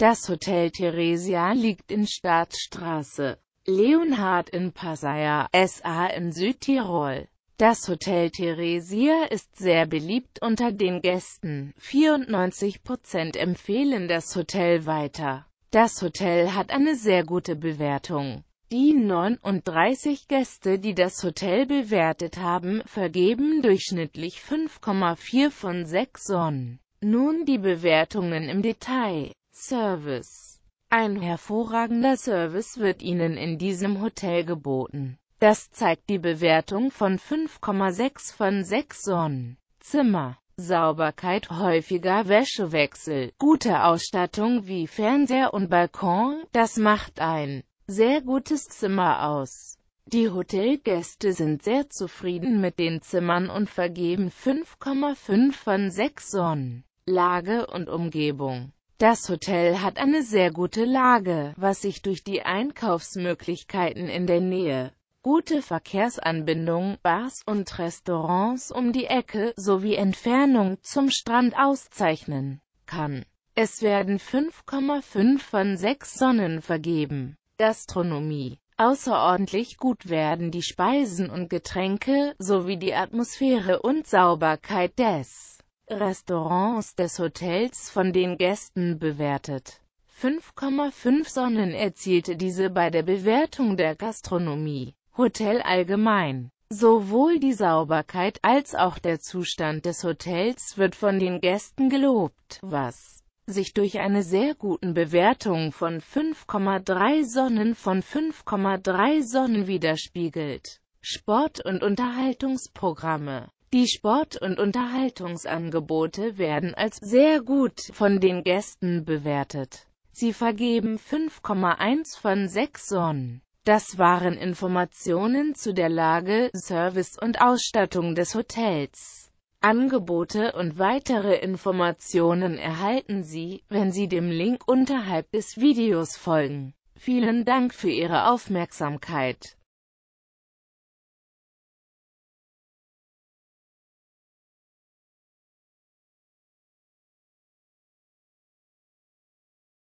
Das Hotel Theresia liegt in Staatsstraße Leonhard in Passaia, SA in Südtirol. Das Hotel Theresia ist sehr beliebt unter den Gästen. 94% empfehlen das Hotel weiter. Das Hotel hat eine sehr gute Bewertung. Die 39 Gäste, die das Hotel bewertet haben, vergeben durchschnittlich 5,4 von 6 Sonnen. Nun die Bewertungen im Detail. Service. Ein hervorragender Service wird Ihnen in diesem Hotel geboten. Das zeigt die Bewertung von 5,6 von 6 Sonnen. Zimmer, Sauberkeit, häufiger Wäschewechsel, gute Ausstattung wie Fernseher und Balkon, das macht ein sehr gutes Zimmer aus. Die Hotelgäste sind sehr zufrieden mit den Zimmern und vergeben 5,5 von 6 Sonnen. Lage und Umgebung das Hotel hat eine sehr gute Lage, was sich durch die Einkaufsmöglichkeiten in der Nähe, gute Verkehrsanbindung, Bars und Restaurants um die Ecke sowie Entfernung zum Strand auszeichnen kann. Es werden 5,5 von 6 Sonnen vergeben. Gastronomie Außerordentlich gut werden die Speisen und Getränke, sowie die Atmosphäre und Sauberkeit des Restaurants des Hotels von den Gästen bewertet. 5,5 Sonnen erzielte diese bei der Bewertung der Gastronomie, Hotel allgemein. Sowohl die Sauberkeit als auch der Zustand des Hotels wird von den Gästen gelobt, was sich durch eine sehr guten Bewertung von 5,3 Sonnen von 5,3 Sonnen widerspiegelt. Sport- und Unterhaltungsprogramme die Sport- und Unterhaltungsangebote werden als sehr gut von den Gästen bewertet. Sie vergeben 5,1 von 6 Sonnen. Das waren Informationen zu der Lage, Service und Ausstattung des Hotels. Angebote und weitere Informationen erhalten Sie, wenn Sie dem Link unterhalb des Videos folgen. Vielen Dank für Ihre Aufmerksamkeit.